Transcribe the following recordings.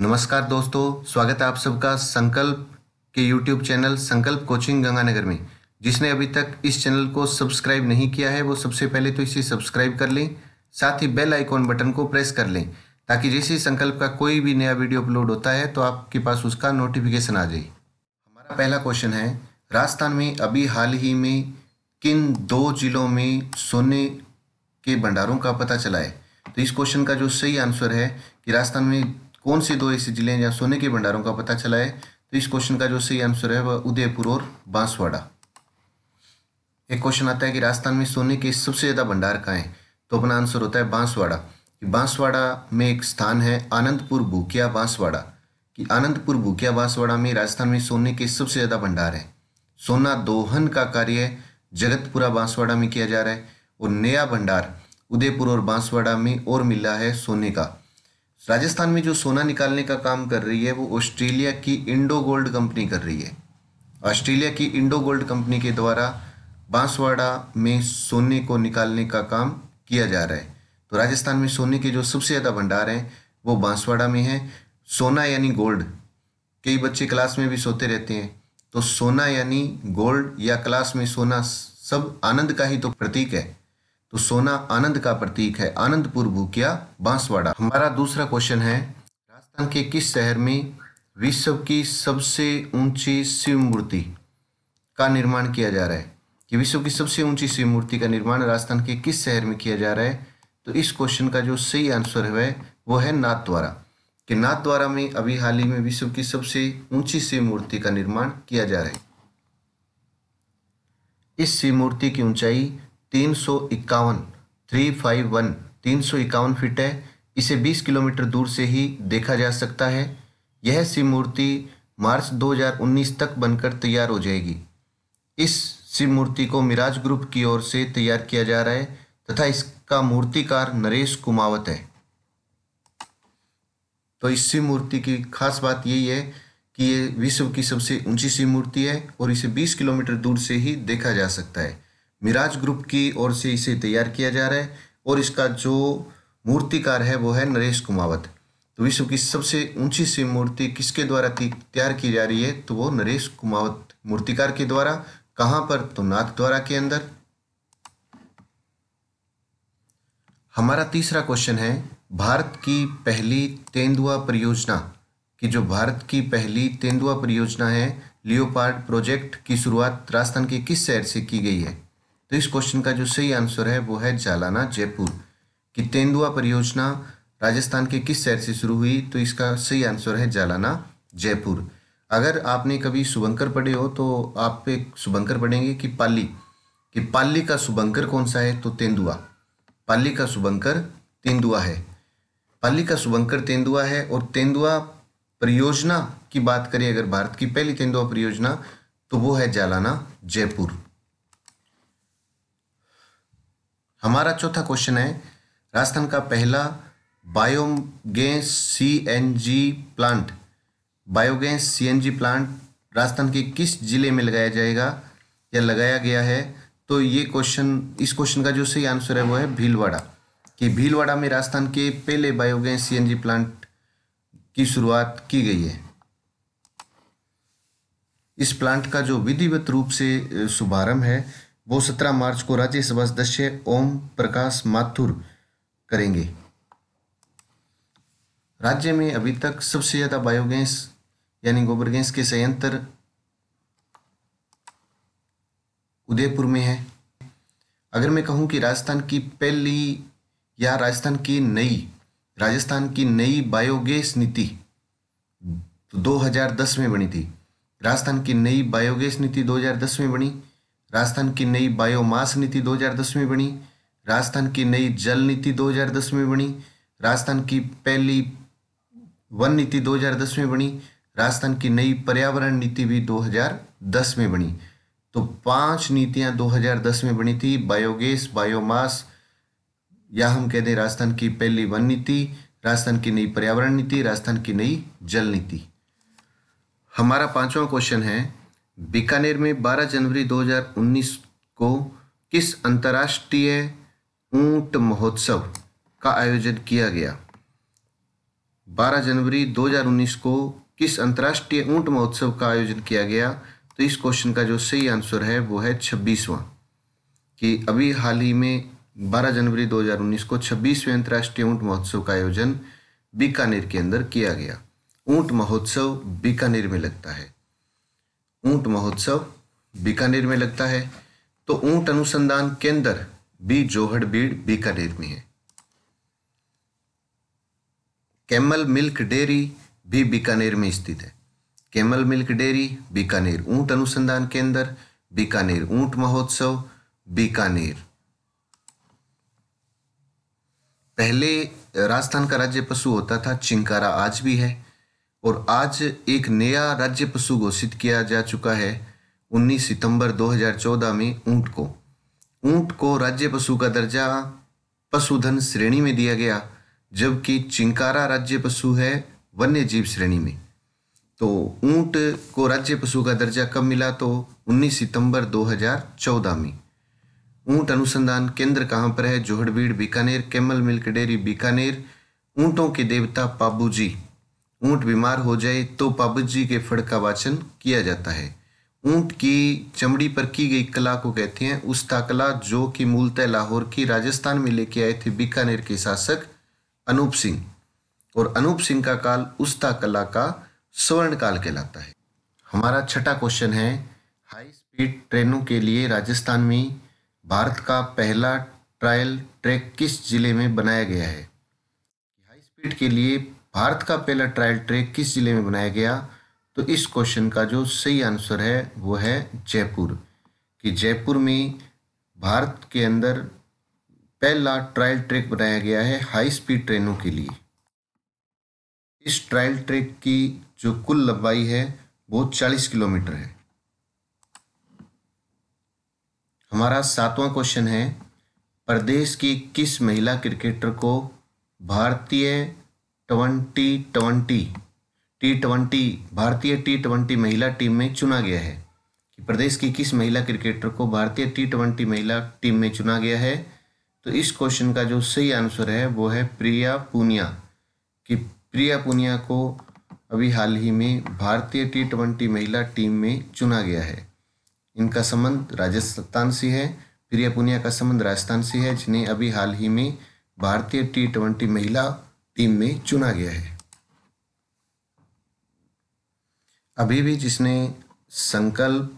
नमस्कार दोस्तों स्वागत है आप सबका संकल्प के YouTube channel Sankalp coaching Ganganagar में जिसने अभी तक इस चैनल को सब्सक्राइब नहीं किया है वो सबसे पहले तो इसे सब्सक्राइब कर लें साथ ही बेल आइकॉन बटन को प्रेस कर लें ताकि जैसे ही संकल्प का कोई भी नया वीडियो अपलोड होता है तो आपके पास उसका नोटिफिकेशन आ जाए हमारा पहला क्वेश्चन है राजस्थान में अभी हाल ही में किन दो जिलों में सोने के भंडारों का पता चला है तो इस क्वेश्चन का जो सही आंसर है कि राजस्थान में कौन से दो ऐसे जिले हैं जहाँ सोने के भंडारों का पता चला है तो इस क्वेश्चन का जो सही आंसर है वह उदयपुर और बांसवाड़ा एक क्वेश्चन आता है कि राजस्थान में सोने के सबसे ज़्यादा भंडार कहाँ हैं तो अपना आंसर होता है बांसवाड़ा कि बांसवाड़ा में एक स्थान है आनंदपुर भूकिया बांसवाड़ा कि आनंदपुर भूकिया बांसवाड़ा में राजस्थान में सोने के सबसे ज़्यादा भंडार है सोना दोहन का कार्य जगतपुरा बांसवाड़ा में किया जा रहा है और नया भंडार उदयपुर और बांसवाड़ा में और मिला है सोने का राजस्थान में जो सोना निकालने का काम कर रही है वो ऑस्ट्रेलिया की इंडो गोल्ड कंपनी कर रही है ऑस्ट्रेलिया की इंडो गोल्ड कंपनी के द्वारा बांसवाड़ा में सोने को निकालने का काम किया जा रहा है तो राजस्थान में सोने के जो सबसे ज़्यादा भंडार हैं वो बांसवाड़ा में है सोना यानी गोल्ड कई बच्चे क्लास में भी सोते रहते हैं तो सोना यानी गोल्ड या क्लास में सोना सब आनंद का ही तो प्रतीक है तो सोना आनंद का प्रतीक है आनंदपुर भूकिया बांसवाड़ा हमारा दूसरा क्वेश्चन है राजस्थान के किस शहर में विश्व की सबसे ऊंची शिव मूर्ति का निर्माण किया जा रहा है कि विश्व की सबसे ऊंची शिव मूर्ति का निर्माण राजस्थान के किस शहर में किया जा रहा है तो इस क्वेश्चन का जो सही आंसर है वो है नाथद्वारा कि नाथद्वारा में अभी हाल ही में विश्व की सबसे ऊंची शिव मूर्ति का निर्माण किया जा रहा है इस शिव मूर्ति की ऊंचाई तीन सौ इक्यावन थ्री फाइव वन तीन सौ इक्यावन फिट है इसे 20 किलोमीटर दूर से ही देखा जा सकता है यह शिव मूर्ति मार्च 2019 तक बनकर तैयार हो जाएगी इस शिव मूर्ति को मिराज ग्रुप की ओर से तैयार किया जा रहा है तथा इसका मूर्तिकार नरेश कुमावत है तो इस शिव मूर्ति की खास बात यही है कि ये विश्व की सबसे ऊंची शिव मूर्ति है और इसे 20 किलोमीटर दूर से ही देखा जा सकता है मिराज ग्रुप की ओर से इसे तैयार किया जा रहा है और इसका जो मूर्तिकार है वो है नरेश कुमावत तो विश्व की सबसे ऊंची सी मूर्ति किसके द्वारा तैयार की जा रही है तो वो नरेश कुमावत मूर्तिकार के द्वारा कहाँ पर तो नाथ द्वारा के अंदर हमारा तीसरा क्वेश्चन है भारत की पहली तेंदुआ परियोजना कि जो भारत की पहली तेंदुआ परियोजना है लियोपार्ड प्रोजेक्ट की शुरुआत राजस्थान के किस शहर से की गई है तो इस क्वेश्चन का जो सही आंसर है वो है जालाना जयपुर कि तेंदुआ परियोजना राजस्थान के किस शहर से शुरू हुई तो इसका सही आंसर है जालाना जयपुर अगर आपने कभी शुभंकर पढ़े हो तो आप पे शुभंकर पढ़ेंगे कि पाली कि पाली का शुभंकर कौन सा है तो तेंदुआ पाली का शुभंकर तेंदुआ है पाली का शुभंकर तेंदुआ है और तेंदुआ परियोजना की बात करें अगर भारत की पहली तेंदुआ परियोजना तो वो है जालाना जयपुर हमारा चौथा क्वेश्चन है राजस्थान का पहला biogas CNG plant biogas CNG plant Rajasthan के किस जिले में लगाया जाएगा या लगाया गया है तो ये क्वेश्चन इस क्वेश्चन का जो सही आंसर है वो है भीलवाड़ा कि भीलवाड़ा में राजस्थान के पहले बायोगैस सीएनजी प्लांट की शुरुआत की गई है इस प्लांट का जो विधिवत रूप से शुभारंभ है वो सत्रह मार्च को राज्यसभा सदस्य ओम प्रकाश माथुर करेंगे राज्य में अभी तक सबसे ज़्यादा बायोगैस यानी गोबर गैस के संयंत्र उदयपुर में है अगर मैं कहूं कि राजस्थान की पहली या राजस्थान की नई राजस्थान की नई बायोगैस नीति 2010 में बनी थी राजस्थान की नई बायोगैस नीति 2010 में बनी राजस्थान की नई बायोमास नीति 2010 में बनी राजस्थान की नई जल नीति 2010 में बनी राजस्थान की पहली वन नीति 2010 में बनी राजस्थान की नई पर्यावरण नीति भी 2010 में बनी तो पांच नीतियां 2010 में बनी थी बायोगैस बायोमास या हम कह दें राजस्थान की पहली वन नीति राजस्थान की नई पर्यावरण नीति राजस्थान की नई जल नीति हमारा पांचवा क्वेश्चन है बीकानेर में 12 जनवरी 2019 को किस अंतर्राष्ट्रीय ऊंट महोत्सव का आयोजन किया गया 12 जनवरी 2019 को किस अंतर्राष्ट्रीय ऊंट महोत्सव का आयोजन किया गया तो इस क्वेश्चन का जो सही आंसर है वो है छब्बीसवां कि अभी हाल ही में 12 जनवरी 2019 को छब्बीसवें अंतर्राष्ट्रीय ऊंट महोत्सव का आयोजन बीकानेर के अंदर किया गया ऊंट महोत्सव बीकानेर में लगता है ऊंट महोत्सव बीकानेर में लगता है तो ऊंट अनुसंधान केंद्र बी जोहड़ बीड़ बीकानेर में है कैमल मिल्क डेयरी भी बीकानेर में स्थित है कैमल मिल्क डेयरी बीकानेर ऊंट अनुसंधान केंद्र बीकानेर ऊंट महोत्सव बीकानेर पहले राजस्थान का राज्य पशु होता था चिंकारा आज भी है और आज एक नया राज्य पशु घोषित किया जा चुका है 19 सितंबर 2014 में ऊंट को ऊंट को राज्य पशु का दर्जा पशुधन श्रेणी में दिया गया जबकि चिंकारा राज्य पशु है वन्य जीव श्रेणी में तो ऊंट को राज्य पशु का दर्जा कब मिला तो 19 सितंबर 2014 में ऊंट अनुसंधान केंद्र कहाँ पर है Jorbeer Bikaner camel milk dairy Bikaner ऊंटों के देवता पाबू जी ऊंट बीमार हो जाए तो जी के फड़ का वाचन किया जाता है ऊंट की चमड़ी पर की गई कला को कहते हैं उस कला जो कि मूलतः लाहौर की राजस्थान में लेके आए थे बीकानेर के शासक अनूप सिंह और अनूप सिंह का काल उस कला का स्वर्ण काल कहलाता है हमारा छठा क्वेश्चन है हाई स्पीड ट्रेनों के लिए राजस्थान में भारत का पहला ट्रायल ट्रैक किस जिले में बनाया गया है हाई स्पीड के लिए भारत का पहला ट्रायल ट्रैक किस ज़िले में बनाया गया तो इस क्वेश्चन का जो सही आंसर है वो है जयपुर कि जयपुर में भारत के अंदर पहला ट्रायल ट्रैक बनाया गया है हाई स्पीड ट्रेनों के लिए इस ट्रायल ट्रैक की जो कुल लंबाई है वो चालीस किलोमीटर है हमारा सातवां क्वेश्चन है प्रदेश की किस महिला क्रिकेटर को भारतीय ट्वेंटी ट्वेंटी टी ट्वेंटी भारतीय टी ट्वेंटी महिला टीम में चुना गया है कि प्रदेश की किस महिला क्रिकेटर को भारतीय टी ट्वेंटी महिला टीम में चुना गया है तो इस क्वेश्चन का जो सही आंसर है वो है प्रिया पुनिया कि प्रिया पुनिया को अभी हाल ही में भारतीय टी ट्वेंटी महिला टीम में चुना गया है इनका संबंध राजस्थान से है प्रिया पुनिया का संबंध राजस्थान से है जिन्हें अभी हाल ही में भारतीय टी ट्वेंटी महिला टीम में चुना गया है अभी भी जिसने Sankalp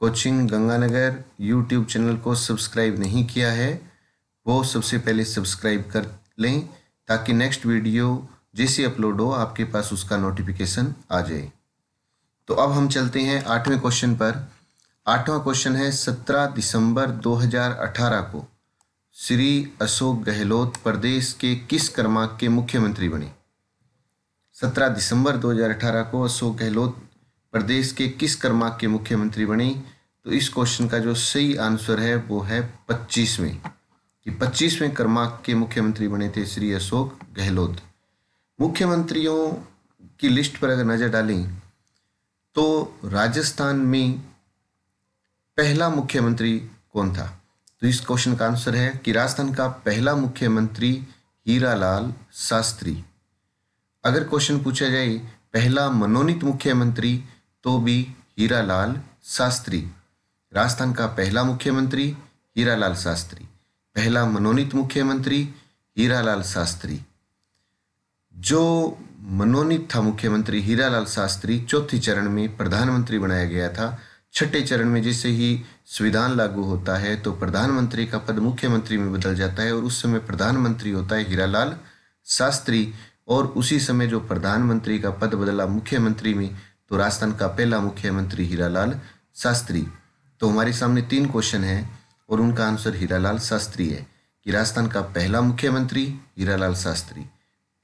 coaching Ganganagar YouTube channel को सब्सक्राइब नहीं किया है वो सबसे पहले सब्सक्राइब कर लें ताकि नेक्स्ट वीडियो जैसे अपलोड हो आपके पास उसका नोटिफिकेशन आ जाए तो अब हम चलते हैं आठवें क्वेश्चन पर आठवां क्वेश्चन है सत्रह दिसंबर 2018 को श्री अशोक गहलोत प्रदेश के किस क्रमांक के मुख्यमंत्री बने 17 दिसंबर 2018 को अशोक गहलोत प्रदेश के किस क्रमांक के मुख्यमंत्री बने तो इस क्वेश्चन का जो सही आंसर है वो है पच्चीसवें कि पच्चीसवें क्रमांक के मुख्यमंत्री बने थे श्री अशोक गहलोत मुख्यमंत्रियों की लिस्ट पर अगर नज़र डालें तो राजस्थान में पहला मुख्यमंत्री कौन था तो इस क्वेश्चन का आंसर है कि राजस्थान का पहला मुख्यमंत्री हीरालाल शास्त्री अगर क्वेश्चन पूछा जाए पहला मनोनीत मुख्यमंत्री तो भी हीरालाल शास्त्री राजस्थान का पहला मुख्यमंत्री हीरालाल शास्त्री पहला मनोनीत मुख्यमंत्री हीरालाल शास्त्री जो मनोनीत था मुख्यमंत्री हीरालाल शास्त्री चौथी चरण में प्रधानमंत्री बनाया गया था छठे चरण में जैसे ही संविधान लागू होता है तो प्रधानमंत्री का पद मुख्यमंत्री में बदल जाता है और उस समय प्रधानमंत्री होता है हीरालाल शास्त्री और उसी समय जो प्रधानमंत्री का पद बदला मुख्यमंत्री में तो राजस्थान का पहला मुख्यमंत्री हीरालाल शास्त्री तो हमारे सामने तीन क्वेश्चन हैं और उनका आंसर हीरालाल शास्त्री है कि राजस्थान का पहला मुख्यमंत्री हीरालाल शास्त्री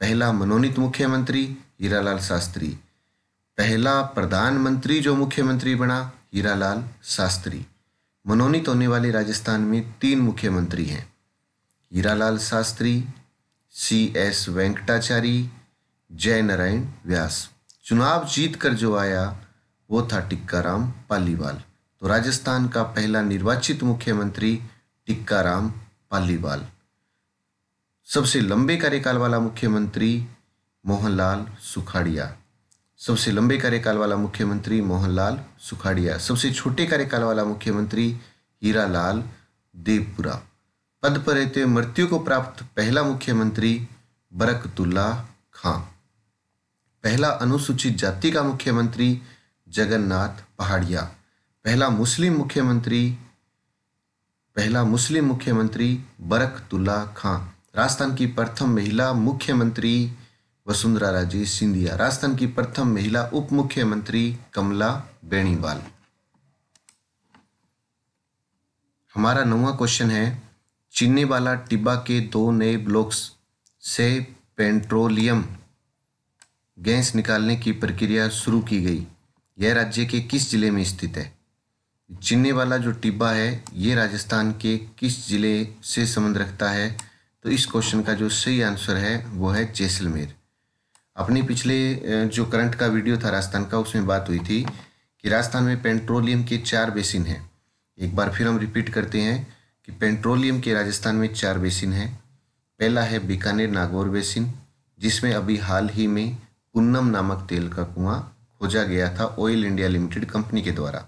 पहला मनोनीत मुख्यमंत्री हीरालाल शास्त्री पहला प्रधानमंत्री जो मुख्यमंत्री बना हीरालाल शास्त्री मनोनीत होने वाले राजस्थान में तीन मुख्यमंत्री हैं हीरालाल शास्त्री सी एस वेंकटाचारी जय नारायण व्यास चुनाव जीत कर जो आया वो था टिक्काराम पालीवाल तो राजस्थान का पहला निर्वाचित मुख्यमंत्री टिक्काराम पालीवाल सबसे लंबे कार्यकाल वाला मुख्यमंत्री मोहनलाल सुखाड़िया सबसे लंबे कार्यकाल वाला मुख्यमंत्री मोहनलाल सुखाड़िया सबसे छोटे कार्यकाल वाला मुख्यमंत्री हीरा लाल देवपुरा पद पर रहते मृत्यु को प्राप्त पहला मुख्यमंत्री बरकतुल्ला खां पहला अनुसूचित जाति का मुख्यमंत्री जगन्नाथ पहाड़िया पहला मुस्लिम मुख्यमंत्री पहला मुस्लिम मुख्यमंत्री बरकतुल्ला खां राजस्थान की प्रथम महिला मुख्यमंत्री वसुंधरा राजे सिंधिया राजस्थान की प्रथम महिला उप मुख्यमंत्री कमला बेणीवाल हमारा नवा क्वेश्चन है चिन्नेवाला टिब्बा के दो नए ब्लॉक्स से पेट्रोलियम गैस निकालने की प्रक्रिया शुरू की गई यह राज्य के किस जिले में स्थित है चिन्ने वाला जो टिब्बा है ये राजस्थान के किस जिले से संबंध रखता है तो इस क्वेश्चन का जो सही आंसर है वो है जैसलमेर अपनी पिछले जो करंट का वीडियो था राजस्थान का उसमें बात हुई थी कि राजस्थान में पेट्रोलियम के चार बेसिन हैं एक बार फिर हम रिपीट करते हैं कि पेट्रोलियम के राजस्थान में चार बेसिन हैं पहला है बीकानेर नागौर बेसिन जिसमें अभी हाल ही में पुन्नम नामक तेल का कुआं खोजा गया था ऑयल इंडिया लिमिटेड कंपनी के द्वारा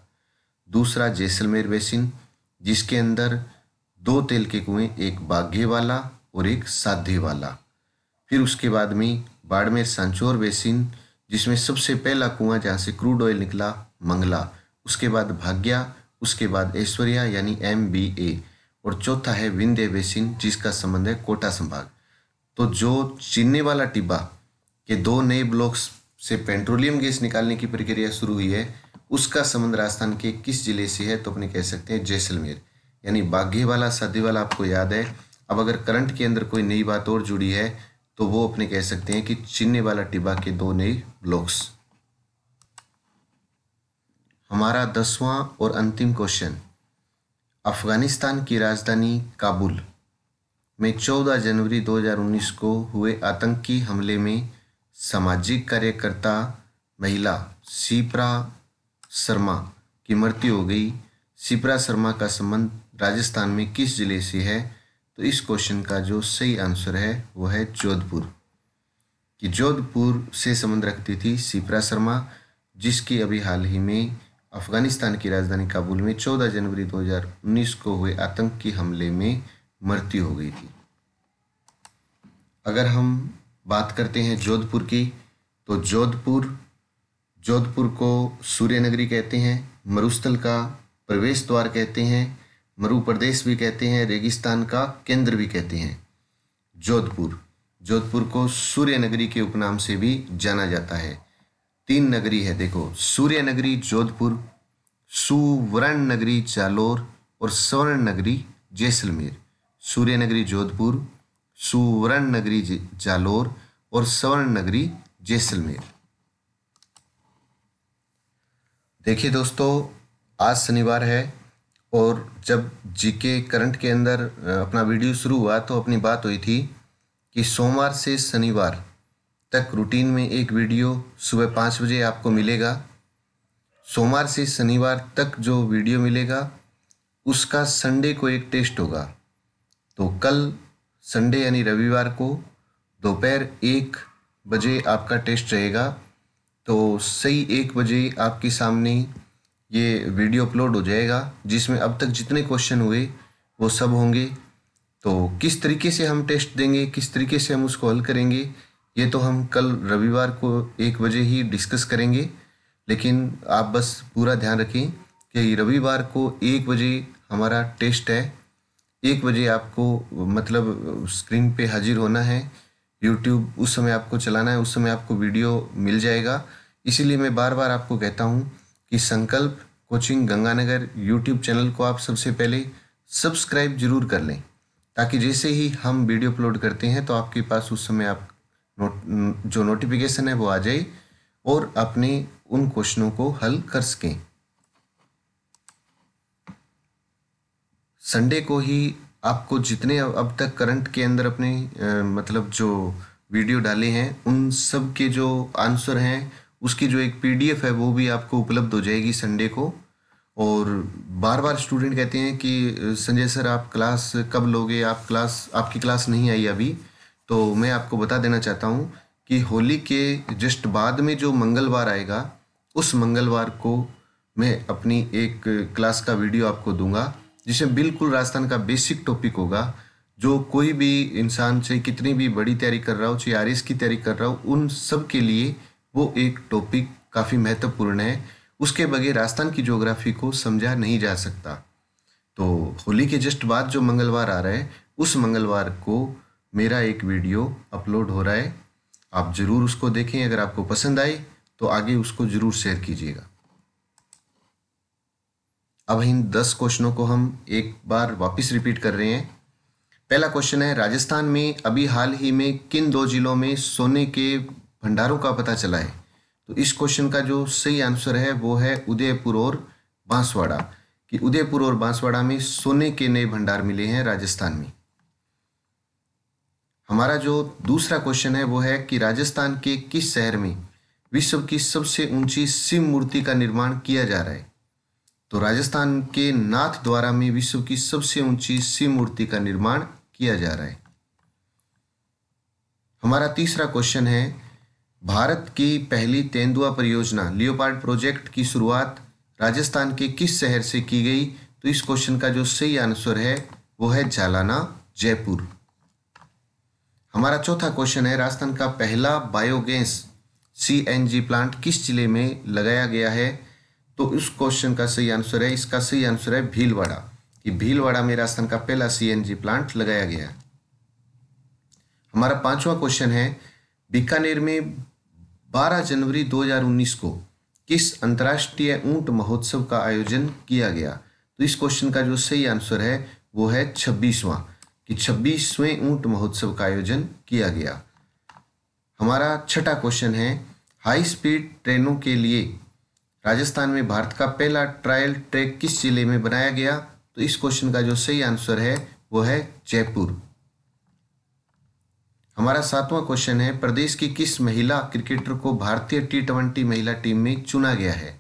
दूसरा जैसलमेर बेसिन जिसके अंदर दो तेल के कुएं एक बाघे वाला और एक साधे वाला फिर उसके बाद में बाड़मेर सांचोर बेसिन जिसमें सबसे पहला कुआं जहाँ से क्रूड ऑयल निकला मंगला उसके बाद भाग्या उसके बाद ऐश्वर्या यानी एम बी ए और चौथा है विंध्य बेसिन जिसका संबंध है कोटा संभाग तो जो चिन्ने वाला टिब्बा के दो नए ब्लॉक्स से पेट्रोलियम गैस निकालने की प्रक्रिया शुरू हुई है उसका संबंध राजस्थान के किस जिले से है तो अपने कह सकते हैं जैसलमेर यानी बाघे वाला सदी वाला आपको याद है अब अगर करंट के अंदर कोई नई बात और जुड़ी है तो वो अपने कह सकते हैं कि चिन्ने वाला टिब्बा के दो नए ब्लॉक्स हमारा दसवां और अंतिम क्वेश्चन अफगानिस्तान की राजधानी काबुल में 14 जनवरी 2019 को हुए आतंकी हमले में सामाजिक कार्यकर्ता महिला सीप्रा शर्मा की मृत्यु हो गई सीप्रा शर्मा का संबंध राजस्थान में किस जिले से है तो इस क्वेश्चन का जो सही आंसर है वो है जोधपुर कि जोधपुर से संबंध रखती थी सिपरा शर्मा जिसकी अभी हाल ही में अफगानिस्तान की राजधानी काबुल में 14 जनवरी 2019 को हुए आतंकी हमले में मृत्यु हो गई थी अगर हम बात करते हैं जोधपुर की तो जोधपुर जोधपुर को सूर्य नगरी कहते हैं मरुस्थल का प्रवेश द्वार कहते हैं मरु प्रदेश भी कहते हैं रेगिस्तान का केंद्र भी कहते हैं जोधपुर जोधपुर को सूर्य नगरी के उपनाम से भी जाना जाता है तीन नगरी है देखो सूर्य नगरी जोधपुर सुवर्ण नगरी जालोर और स्वर्ण नगरी जैसलमेर सूर्य नगरी जोधपुर सुवर्ण नगरी जालोर और स्वर्ण नगरी जैसलमेर देखिए दोस्तों आज शनिवार है और जब जीके करंट के अंदर अपना वीडियो शुरू हुआ तो अपनी बात हुई थी कि सोमवार से शनिवार तक रूटीन में एक वीडियो सुबह पाँच बजे आपको मिलेगा सोमवार से शनिवार तक जो वीडियो मिलेगा उसका संडे को एक टेस्ट होगा तो कल संडे यानी रविवार को दोपहर एक बजे आपका टेस्ट रहेगा तो सही एक बजे आपके सामने ये वीडियो अपलोड हो जाएगा जिसमें अब तक जितने क्वेश्चन हुए वो सब होंगे तो किस तरीके से हम टेस्ट देंगे किस तरीके से हम उसको हल करेंगे ये तो हम कल रविवार को एक बजे ही डिस्कस करेंगे लेकिन आप बस पूरा ध्यान रखें कि रविवार को एक बजे हमारा टेस्ट है एक बजे आपको मतलब स्क्रीन पे हाजिर होना है यूट्यूब उस समय आपको चलाना है उस समय आपको वीडियो मिल जाएगा इसीलिए मैं बार बार आपको कहता हूँ कि संकल्प कोचिंग गंगानगर यूट्यूब चैनल को आप सबसे पहले सब्सक्राइब जरूर कर लें ताकि जैसे ही हम वीडियो अपलोड करते हैं तो आपके पास उस समय आप नोट जो नोटिफिकेशन है वो आ जाए और अपने उन क्वेश्चनों को हल कर सकें संडे को ही आपको जितने अब तक करंट के अंदर अपने आ, मतलब जो वीडियो डाले हैं उन सब के जो आंसर हैं उसकी जो एक पीडीएफ है वो भी आपको उपलब्ध हो जाएगी संडे को और बार बार स्टूडेंट कहते हैं कि संजय सर आप क्लास कब लोगे आप क्लास आपकी क्लास नहीं आई अभी तो मैं आपको बता देना चाहता हूँ कि होली के जस्ट बाद में जो मंगलवार आएगा उस मंगलवार को मैं अपनी एक क्लास का वीडियो आपको दूंगा जिसमें बिल्कुल राजस्थान का बेसिक टॉपिक होगा जो कोई भी इंसान चाहे कितनी भी बड़ी तैयारी कर रहा हो चाहे आर की तैयारी कर रहा हो उन सब के लिए वो एक टॉपिक काफ़ी महत्वपूर्ण है उसके बगैर राजस्थान की ज्योग्राफी को समझा नहीं जा सकता तो होली के जस्ट बाद जो मंगलवार आ रहा है उस मंगलवार को मेरा एक वीडियो अपलोड हो रहा है आप ज़रूर उसको देखें अगर आपको पसंद आए तो आगे उसको ज़रूर शेयर कीजिएगा अब इन दस क्वेश्चनों को हम एक बार वापस रिपीट कर रहे हैं पहला क्वेश्चन है राजस्थान में अभी हाल ही में किन दो जिलों में सोने के भंडारों का पता चला है तो इस क्वेश्चन का जो सही आंसर है वो है उदयपुर और बांसवाड़ा कि उदयपुर और बांसवाड़ा में सोने के नए भंडार मिले हैं राजस्थान में हमारा जो दूसरा क्वेश्चन है वो है कि राजस्थान के किस शहर में विश्व की सबसे ऊंची शिव मूर्ति का निर्माण किया जा रहा है तो राजस्थान के नाथ द्वारा में विश्व की सबसे ऊंची शिव मूर्ति का निर्माण किया जा रहा है हमारा तीसरा क्वेश्चन है भारत की पहली तेंदुआ परियोजना लियोपार्ड प्रोजेक्ट की शुरुआत राजस्थान के किस शहर से की गई तो इस क्वेश्चन का जो सही आंसर है वो है जालाना जयपुर हमारा चौथा क्वेश्चन है राजस्थान का पहला बायोगैस सीएनजी प्लांट किस जिले में लगाया गया है तो उस क्वेश्चन का सही आंसर है इसका सही आंसर है भीलवाड़ा कि भीलवाड़ा में राजस्थान का पहला सीएनजी प्लांट लगाया गया हमारा पांचवा क्वेश्चन है बीकानेर में 12 जनवरी 2019 को किस अंतर्राष्ट्रीय ऊंट महोत्सव का आयोजन किया गया तो इस क्वेश्चन का जो सही आंसर है वो है छब्बीसवां कि छब्बीसवें ऊंट महोत्सव का आयोजन किया गया हमारा छठा क्वेश्चन है हाई स्पीड ट्रेनों के लिए राजस्थान में भारत का पहला ट्रायल ट्रैक किस जिले में बनाया गया तो इस क्वेश्चन का जो सही आंसर है वो है जयपुर हमारा सातवां क्वेश्चन है प्रदेश की किस महिला क्रिकेटर को भारतीय टी ट्वेंटी महिला टीम में चुना गया है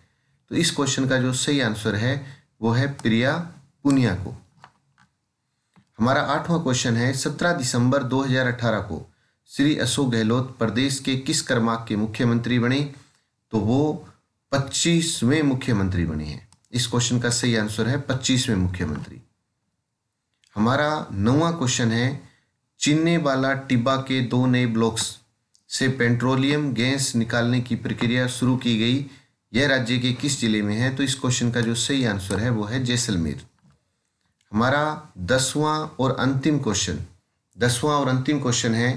तो इस क्वेश्चन का जो सही आंसर है वो है प्रिया पुनिया को हमारा आठवां क्वेश्चन है 17 दिसंबर 2018 को श्री अशोक गहलोत प्रदेश के किस कर्माक के मुख्यमंत्री बने तो वो पच्चीसवें मुख्यमंत्री बने हैं इस क्वेश्चन का सही आंसर है पच्चीसवें मुख्यमंत्री हमारा नौवा क्वेश्चन है चिन्ने वाला टिब्बा के दो नए ब्लॉक्स से पेट्रोलियम गैस निकालने की प्रक्रिया शुरू की गई यह राज्य के किस जिले में है तो इस क्वेश्चन का जो सही आंसर है वो है जैसलमेर हमारा दसवां और अंतिम क्वेश्चन दसवां और अंतिम क्वेश्चन है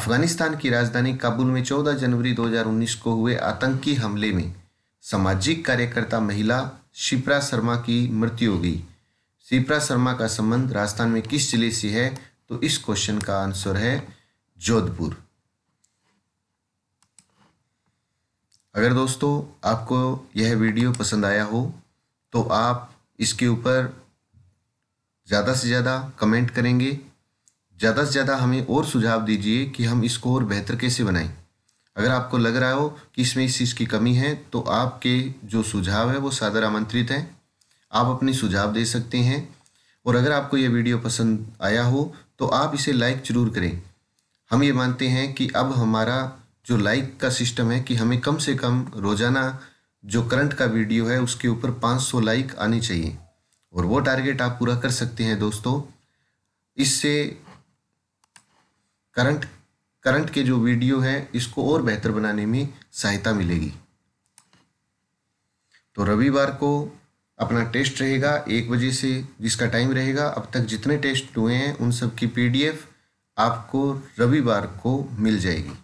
अफगानिस्तान की राजधानी काबुल में 14 जनवरी 2019 को हुए आतंकी हमले में सामाजिक कार्यकर्ता महिला शिप्रा शर्मा की मृत्यु हो गई शिप्रा शर्मा का संबंध राजस्थान में किस जिले से है तो इस क्वेश्चन का आंसर है जोधपुर अगर दोस्तों आपको यह वीडियो पसंद आया हो तो आप इसके ऊपर ज़्यादा से ज़्यादा कमेंट करेंगे ज़्यादा से ज़्यादा हमें और सुझाव दीजिए कि हम इसको और बेहतर कैसे बनाएं अगर आपको लग रहा हो कि इसमें इस चीज़ की कमी है तो आपके जो सुझाव है वो सादर आमंत्रित हैं आप अपने सुझाव दे सकते हैं और अगर आपको यह वीडियो पसंद आया हो तो आप इसे लाइक ज़रूर करें हम ये मानते हैं कि अब हमारा जो लाइक का सिस्टम है कि हमें कम से कम रोज़ाना जो करंट का वीडियो है उसके ऊपर 500 लाइक आने चाहिए और वो टारगेट आप पूरा कर सकते हैं दोस्तों इससे करंट करंट के जो वीडियो है इसको और बेहतर बनाने में सहायता मिलेगी तो रविवार को अपना टेस्ट रहेगा एक बजे से जिसका टाइम रहेगा अब तक जितने टेस्ट हुए हैं उन सब की पीडीएफ आपको रविवार को मिल जाएगी